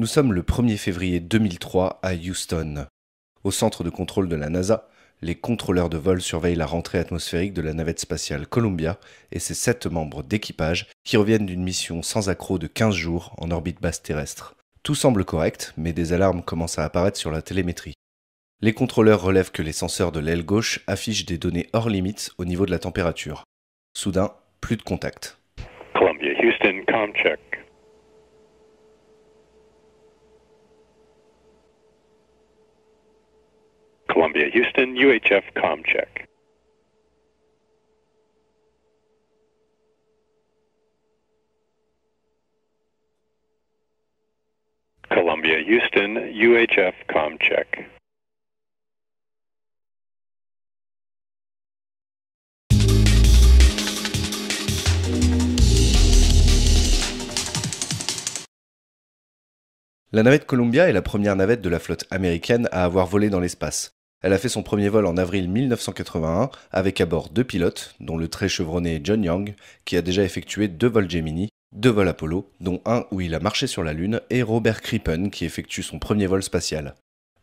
Nous sommes le 1er février 2003 à Houston. Au centre de contrôle de la NASA, les contrôleurs de vol surveillent la rentrée atmosphérique de la navette spatiale Columbia et ses sept membres d'équipage qui reviennent d'une mission sans accroc de 15 jours en orbite basse terrestre. Tout semble correct, mais des alarmes commencent à apparaître sur la télémétrie. Les contrôleurs relèvent que les senseurs de l'aile gauche affichent des données hors limite au niveau de la température. Soudain, plus de contact. Columbia, Houston, calm check. Houston UHF ComCheck. Columbia, Houston UHF ComCheck. La navette Columbia est la première navette de la flotte américaine à avoir volé dans l'espace. Elle a fait son premier vol en avril 1981 avec à bord deux pilotes, dont le très chevronné John Young, qui a déjà effectué deux vols Gemini, deux vols Apollo, dont un où il a marché sur la Lune, et Robert Crippen, qui effectue son premier vol spatial.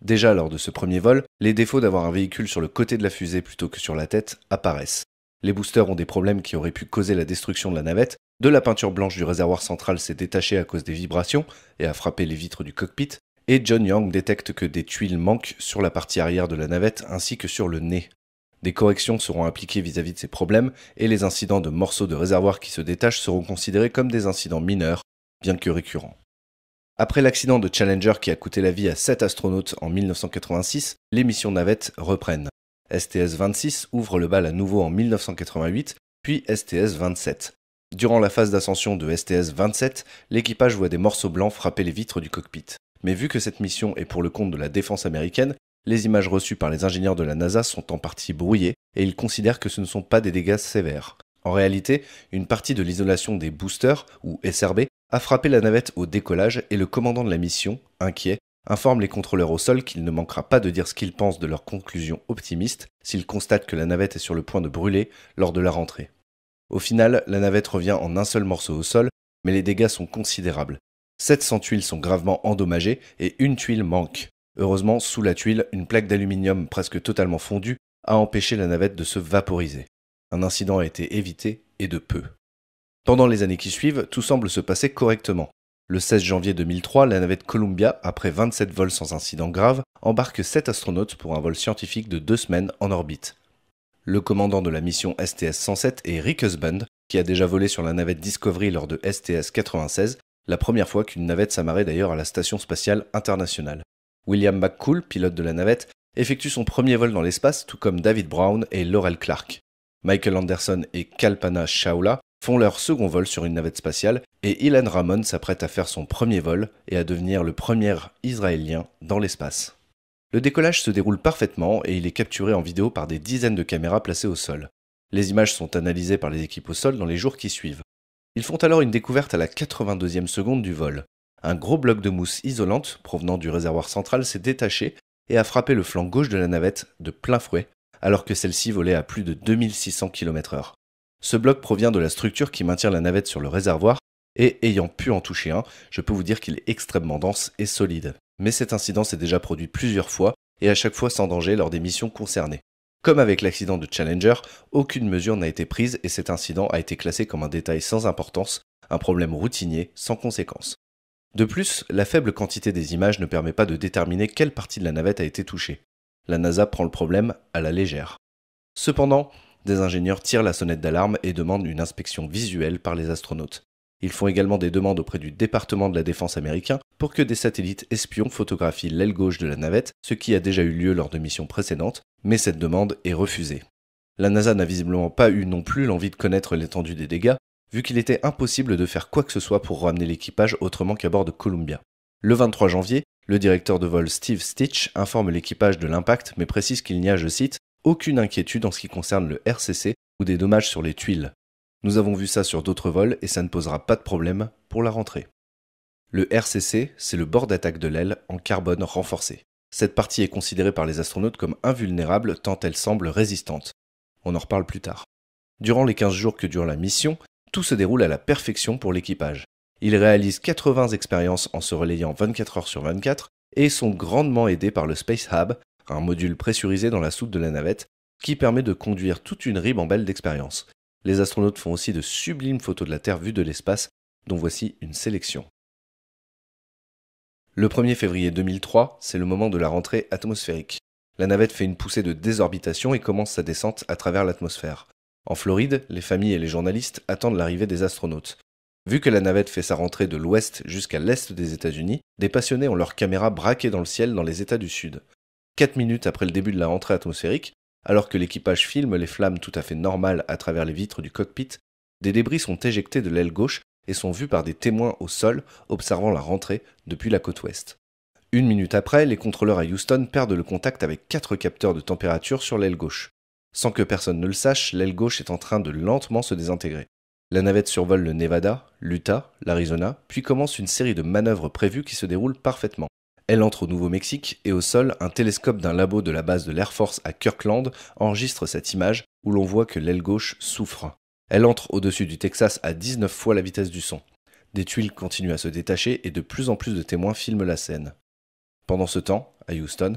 Déjà lors de ce premier vol, les défauts d'avoir un véhicule sur le côté de la fusée plutôt que sur la tête apparaissent. Les boosters ont des problèmes qui auraient pu causer la destruction de la navette, de la peinture blanche du réservoir central s'est détachée à cause des vibrations et a frappé les vitres du cockpit, et John Young détecte que des tuiles manquent sur la partie arrière de la navette ainsi que sur le nez. Des corrections seront appliquées vis-à-vis de ces problèmes et les incidents de morceaux de réservoir qui se détachent seront considérés comme des incidents mineurs, bien que récurrents. Après l'accident de Challenger qui a coûté la vie à 7 astronautes en 1986, les missions navettes reprennent. STS-26 ouvre le bal à nouveau en 1988, puis STS-27. Durant la phase d'ascension de STS-27, l'équipage voit des morceaux blancs frapper les vitres du cockpit mais vu que cette mission est pour le compte de la défense américaine, les images reçues par les ingénieurs de la NASA sont en partie brouillées et ils considèrent que ce ne sont pas des dégâts sévères. En réalité, une partie de l'isolation des boosters, ou SRB, a frappé la navette au décollage et le commandant de la mission, inquiet, informe les contrôleurs au sol qu'il ne manquera pas de dire ce qu'il pense de leur conclusion optimiste s'il constate que la navette est sur le point de brûler lors de la rentrée. Au final, la navette revient en un seul morceau au sol, mais les dégâts sont considérables. 700 tuiles sont gravement endommagées et une tuile manque. Heureusement, sous la tuile, une plaque d'aluminium presque totalement fondue a empêché la navette de se vaporiser. Un incident a été évité et de peu. Pendant les années qui suivent, tout semble se passer correctement. Le 16 janvier 2003, la navette Columbia, après 27 vols sans incident grave, embarque 7 astronautes pour un vol scientifique de 2 semaines en orbite. Le commandant de la mission STS-107 est Rick Husband, qui a déjà volé sur la navette Discovery lors de STS-96 la première fois qu'une navette s'amarrait d'ailleurs à la Station spatiale internationale. William McCool, pilote de la navette, effectue son premier vol dans l'espace, tout comme David Brown et Laurel Clark. Michael Anderson et Kalpana Shaula font leur second vol sur une navette spatiale et Ilan Ramon s'apprête à faire son premier vol et à devenir le premier Israélien dans l'espace. Le décollage se déroule parfaitement et il est capturé en vidéo par des dizaines de caméras placées au sol. Les images sont analysées par les équipes au sol dans les jours qui suivent. Ils font alors une découverte à la 82e seconde du vol. Un gros bloc de mousse isolante provenant du réservoir central s'est détaché et a frappé le flanc gauche de la navette de plein fouet, alors que celle-ci volait à plus de 2600 km/h. Ce bloc provient de la structure qui maintient la navette sur le réservoir, et ayant pu en toucher un, je peux vous dire qu'il est extrêmement dense et solide. Mais cet incident s'est déjà produit plusieurs fois, et à chaque fois sans danger lors des missions concernées. Comme avec l'accident de Challenger, aucune mesure n'a été prise et cet incident a été classé comme un détail sans importance, un problème routinier sans conséquence. De plus, la faible quantité des images ne permet pas de déterminer quelle partie de la navette a été touchée. La NASA prend le problème à la légère. Cependant, des ingénieurs tirent la sonnette d'alarme et demandent une inspection visuelle par les astronautes. Ils font également des demandes auprès du département de la défense américain pour que des satellites espions photographient l'aile gauche de la navette, ce qui a déjà eu lieu lors de missions précédentes, mais cette demande est refusée. La NASA n'a visiblement pas eu non plus l'envie de connaître l'étendue des dégâts, vu qu'il était impossible de faire quoi que ce soit pour ramener l'équipage autrement qu'à bord de Columbia. Le 23 janvier, le directeur de vol Steve Stitch informe l'équipage de l'impact mais précise qu'il n'y a, je cite, aucune inquiétude en ce qui concerne le RCC ou des dommages sur les tuiles. Nous avons vu ça sur d'autres vols et ça ne posera pas de problème pour la rentrée. Le RCC, c'est le bord d'attaque de l'aile en carbone renforcé. Cette partie est considérée par les astronautes comme invulnérable tant elle semble résistante. On en reparle plus tard. Durant les 15 jours que dure la mission, tout se déroule à la perfection pour l'équipage. Ils réalisent 80 expériences en se relayant 24 heures sur 24 et sont grandement aidés par le Space Hub, un module pressurisé dans la soupe de la navette qui permet de conduire toute une ribambelle d'expériences. Les astronautes font aussi de sublimes photos de la Terre vue de l'espace, dont voici une sélection. Le 1er février 2003, c'est le moment de la rentrée atmosphérique. La navette fait une poussée de désorbitation et commence sa descente à travers l'atmosphère. En Floride, les familles et les journalistes attendent l'arrivée des astronautes. Vu que la navette fait sa rentrée de l'ouest jusqu'à l'est des États-Unis, des passionnés ont leurs caméras braquées dans le ciel dans les États du Sud. Quatre minutes après le début de la rentrée atmosphérique, alors que l'équipage filme les flammes tout à fait normales à travers les vitres du cockpit, des débris sont éjectés de l'aile gauche et sont vus par des témoins au sol observant la rentrée depuis la côte ouest. Une minute après, les contrôleurs à Houston perdent le contact avec quatre capteurs de température sur l'aile gauche. Sans que personne ne le sache, l'aile gauche est en train de lentement se désintégrer. La navette survole le Nevada, l'Utah, l'Arizona, puis commence une série de manœuvres prévues qui se déroulent parfaitement. Elle entre au Nouveau-Mexique et au sol, un télescope d'un labo de la base de l'Air Force à Kirkland enregistre cette image où l'on voit que l'aile gauche souffre. Elle entre au-dessus du Texas à 19 fois la vitesse du son. Des tuiles continuent à se détacher et de plus en plus de témoins filment la scène. Pendant ce temps, à Houston,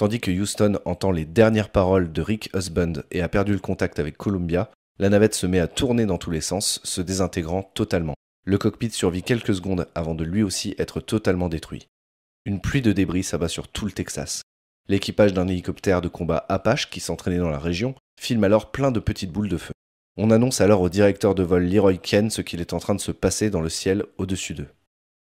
Tandis que Houston entend les dernières paroles de Rick Husband et a perdu le contact avec Columbia, la navette se met à tourner dans tous les sens, se désintégrant totalement. Le cockpit survit quelques secondes avant de lui aussi être totalement détruit. Une pluie de débris s'abat sur tout le Texas. L'équipage d'un hélicoptère de combat Apache qui s'entraînait dans la région filme alors plein de petites boules de feu. On annonce alors au directeur de vol Leroy Ken ce qu'il est en train de se passer dans le ciel au-dessus d'eux.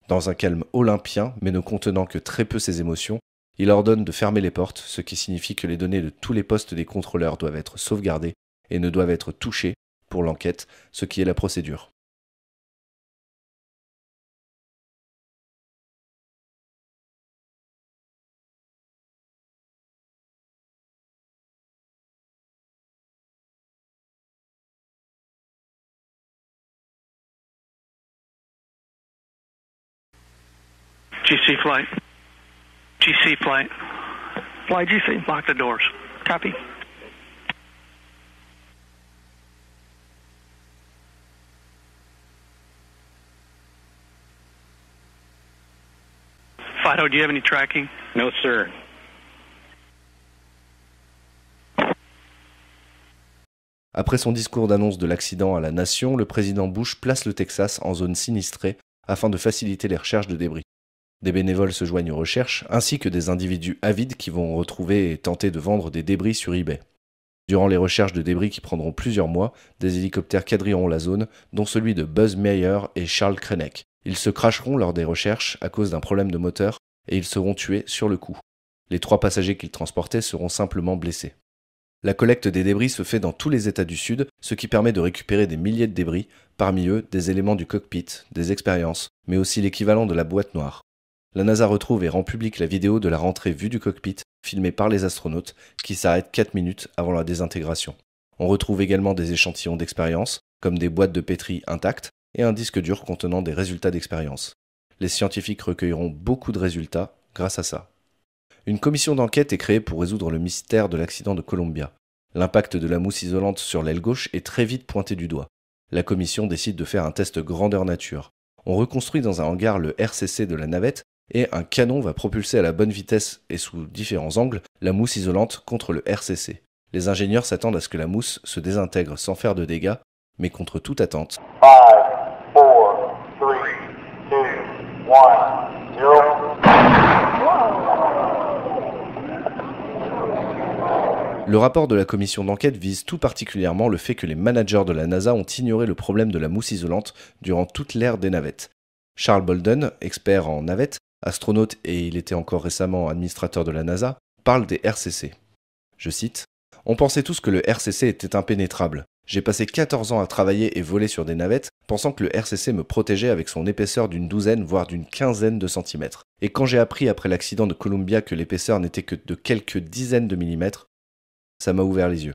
Dans un calme olympien, mais ne contenant que très peu ses émotions, il ordonne de fermer les portes, ce qui signifie que les données de tous les postes des contrôleurs doivent être sauvegardées et ne doivent être touchées pour l'enquête, ce qui est la procédure. GC flight. Lock the doors. Copy. Fido, do you have any tracking? No, sir. Après son discours d'annonce de l'accident à la nation, le président Bush place le Texas en zone sinistrée afin de faciliter les recherches de débris. Des bénévoles se joignent aux recherches, ainsi que des individus avides qui vont retrouver et tenter de vendre des débris sur eBay. Durant les recherches de débris qui prendront plusieurs mois, des hélicoptères quadrilleront la zone, dont celui de Buzz Meyer et Charles Krenec. Ils se cracheront lors des recherches à cause d'un problème de moteur et ils seront tués sur le coup. Les trois passagers qu'ils transportaient seront simplement blessés. La collecte des débris se fait dans tous les États du Sud, ce qui permet de récupérer des milliers de débris, parmi eux des éléments du cockpit, des expériences, mais aussi l'équivalent de la boîte noire la NASA retrouve et rend publique la vidéo de la rentrée vue du cockpit, filmée par les astronautes, qui s'arrête 4 minutes avant la désintégration. On retrouve également des échantillons d'expérience, comme des boîtes de pétri intactes et un disque dur contenant des résultats d'expérience. Les scientifiques recueilleront beaucoup de résultats grâce à ça. Une commission d'enquête est créée pour résoudre le mystère de l'accident de Columbia. L'impact de la mousse isolante sur l'aile gauche est très vite pointé du doigt. La commission décide de faire un test grandeur nature. On reconstruit dans un hangar le RCC de la navette et un canon va propulser à la bonne vitesse et sous différents angles la mousse isolante contre le RCC. Les ingénieurs s'attendent à ce que la mousse se désintègre sans faire de dégâts, mais contre toute attente. Le rapport de la commission d'enquête vise tout particulièrement le fait que les managers de la NASA ont ignoré le problème de la mousse isolante durant toute l'ère des navettes. Charles Bolden, expert en navettes, astronaute et il était encore récemment administrateur de la NASA, parle des RCC. Je cite On pensait tous que le RCC était impénétrable. J'ai passé 14 ans à travailler et voler sur des navettes, pensant que le RCC me protégeait avec son épaisseur d'une douzaine, voire d'une quinzaine de centimètres. Et quand j'ai appris après l'accident de Columbia que l'épaisseur n'était que de quelques dizaines de millimètres, ça m'a ouvert les yeux.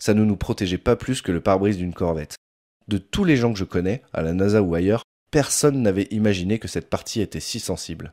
Ça ne nous protégeait pas plus que le pare-brise d'une corvette. De tous les gens que je connais, à la NASA ou ailleurs, personne n'avait imaginé que cette partie était si sensible.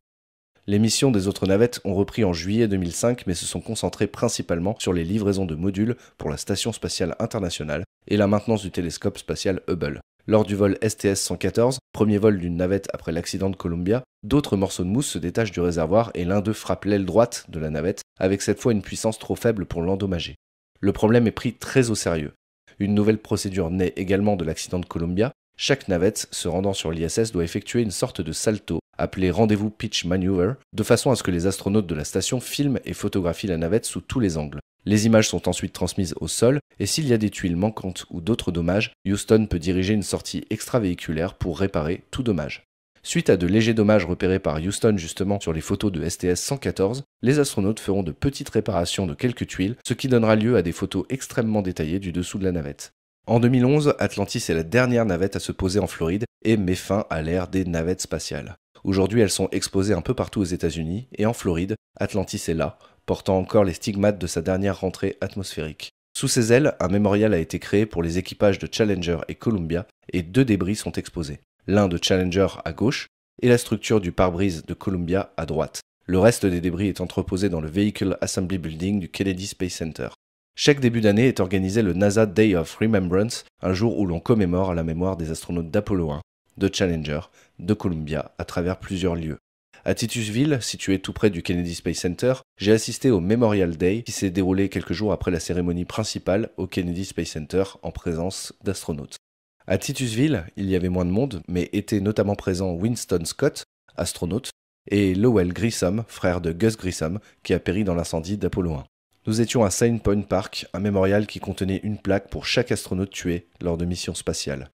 Les missions des autres navettes ont repris en juillet 2005 mais se sont concentrées principalement sur les livraisons de modules pour la Station spatiale internationale et la maintenance du télescope spatial Hubble. Lors du vol STS-114, premier vol d'une navette après l'accident de Columbia, d'autres morceaux de mousse se détachent du réservoir et l'un d'eux frappe l'aile droite de la navette, avec cette fois une puissance trop faible pour l'endommager. Le problème est pris très au sérieux. Une nouvelle procédure naît également de l'accident de Columbia. Chaque navette se rendant sur l'ISS doit effectuer une sorte de salto appelé Rendez-vous Pitch Maneuver, de façon à ce que les astronautes de la station filment et photographient la navette sous tous les angles. Les images sont ensuite transmises au sol, et s'il y a des tuiles manquantes ou d'autres dommages, Houston peut diriger une sortie extravéhiculaire pour réparer tout dommage. Suite à de légers dommages repérés par Houston justement sur les photos de STS-114, les astronautes feront de petites réparations de quelques tuiles, ce qui donnera lieu à des photos extrêmement détaillées du dessous de la navette. En 2011, Atlantis est la dernière navette à se poser en Floride et met fin à l'ère des navettes spatiales. Aujourd'hui, elles sont exposées un peu partout aux États-Unis et en Floride, Atlantis est là, portant encore les stigmates de sa dernière rentrée atmosphérique. Sous ses ailes, un mémorial a été créé pour les équipages de Challenger et Columbia et deux débris sont exposés. L'un de Challenger à gauche et la structure du pare-brise de Columbia à droite. Le reste des débris est entreposé dans le Vehicle Assembly Building du Kennedy Space Center. Chaque début d'année est organisé le NASA Day of Remembrance, un jour où l'on commémore la mémoire des astronautes d'Apollo 1, de Challenger, de Columbia, à travers plusieurs lieux. À Titusville, situé tout près du Kennedy Space Center, j'ai assisté au Memorial Day qui s'est déroulé quelques jours après la cérémonie principale au Kennedy Space Center en présence d'astronautes. À Titusville, il y avait moins de monde, mais étaient notamment présents Winston Scott, astronaute, et Lowell Grissom, frère de Gus Grissom, qui a péri dans l'incendie d'Apollo 1. Nous étions à Saint Point Park, un mémorial qui contenait une plaque pour chaque astronaute tué lors de missions spatiales.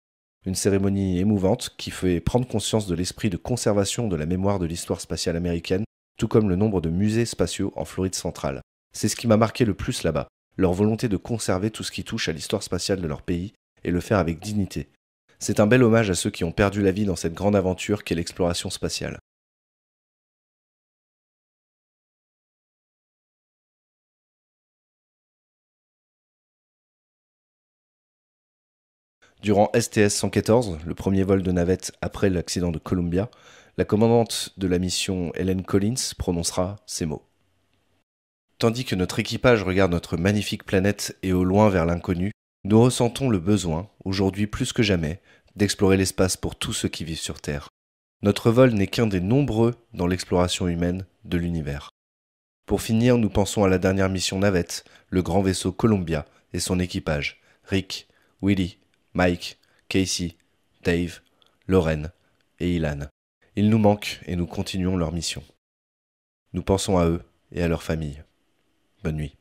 Une cérémonie émouvante qui fait prendre conscience de l'esprit de conservation de la mémoire de l'histoire spatiale américaine, tout comme le nombre de musées spatiaux en Floride centrale. C'est ce qui m'a marqué le plus là-bas, leur volonté de conserver tout ce qui touche à l'histoire spatiale de leur pays et le faire avec dignité. C'est un bel hommage à ceux qui ont perdu la vie dans cette grande aventure qu'est l'exploration spatiale. Durant STS 114, le premier vol de navette après l'accident de Columbia, la commandante de la mission Helen Collins prononcera ces mots. Tandis que notre équipage regarde notre magnifique planète et au loin vers l'inconnu, nous ressentons le besoin, aujourd'hui plus que jamais, d'explorer l'espace pour tous ceux qui vivent sur Terre. Notre vol n'est qu'un des nombreux dans l'exploration humaine de l'univers. Pour finir, nous pensons à la dernière mission navette, le grand vaisseau Columbia et son équipage, Rick, Willie, Mike, Casey, Dave, Lorraine et Ilan. Ils nous manquent et nous continuons leur mission. Nous pensons à eux et à leur famille. Bonne nuit.